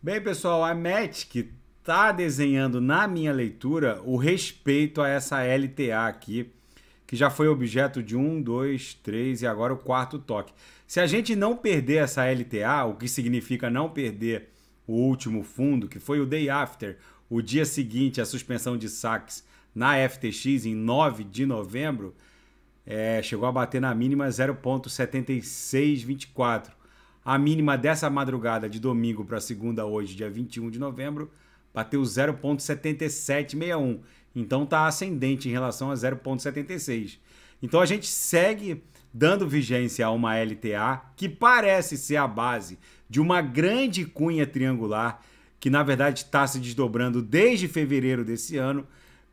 Bem, pessoal, a Matic está desenhando na minha leitura o respeito a essa LTA aqui, que já foi objeto de um, dois, três e agora o quarto toque. Se a gente não perder essa LTA, o que significa não perder o último fundo, que foi o day after, o dia seguinte à suspensão de saques na FTX em 9 de novembro, é, chegou a bater na mínima 0,7624. A mínima dessa madrugada de domingo para segunda hoje, dia 21 de novembro, bateu 0.7761. Então tá ascendente em relação a 0.76. Então a gente segue dando vigência a uma LTA que parece ser a base de uma grande cunha triangular que na verdade está se desdobrando desde fevereiro desse ano,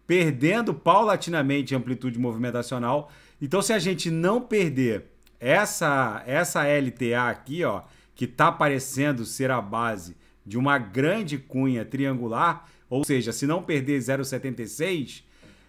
perdendo paulatinamente amplitude movimentacional. Então se a gente não perder essa, essa LTA aqui, ó, que está parecendo ser a base de uma grande cunha triangular, ou seja, se não perder 0,76,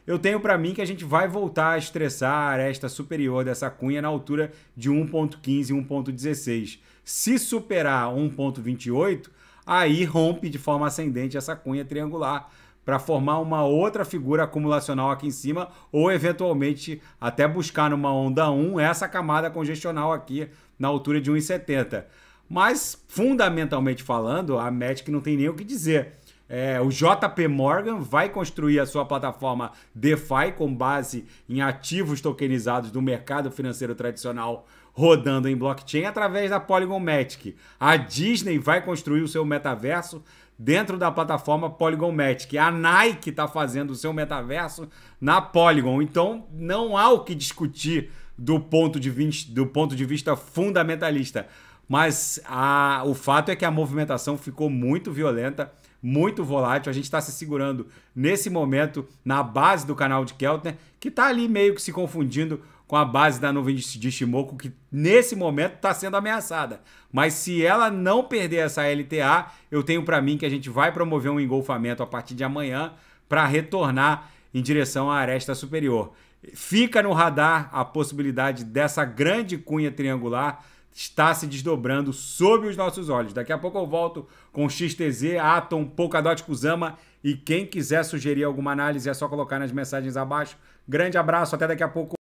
eu tenho para mim que a gente vai voltar a estressar a aresta superior dessa cunha na altura de 1.15 e 1.16. Se superar 1.28, aí rompe de forma ascendente essa cunha triangular para formar uma outra figura acumulacional aqui em cima, ou eventualmente até buscar numa onda 1 essa camada congestional aqui na altura de 1,70. Mas fundamentalmente falando, a Magic não tem nem o que dizer. É, o JP Morgan vai construir a sua plataforma DeFi com base em ativos tokenizados do mercado financeiro tradicional rodando em blockchain através da Polygon Matic. A Disney vai construir o seu metaverso dentro da plataforma Polygon Matic. A Nike está fazendo o seu metaverso na Polygon. Então não há o que discutir do ponto de do ponto de vista fundamentalista. Mas a, o fato é que a movimentação ficou muito violenta, muito volátil. A gente está se segurando nesse momento na base do canal de Keltner, que está ali meio que se confundindo com a base da nuvem de Shimoku, que nesse momento está sendo ameaçada. Mas se ela não perder essa LTA, eu tenho para mim que a gente vai promover um engolfamento a partir de amanhã para retornar em direção à aresta superior. Fica no radar a possibilidade dessa grande cunha triangular está se desdobrando sob os nossos olhos. Daqui a pouco eu volto com XTZ, Atom, Polkadot, Kuzama e quem quiser sugerir alguma análise é só colocar nas mensagens abaixo. Grande abraço, até daqui a pouco.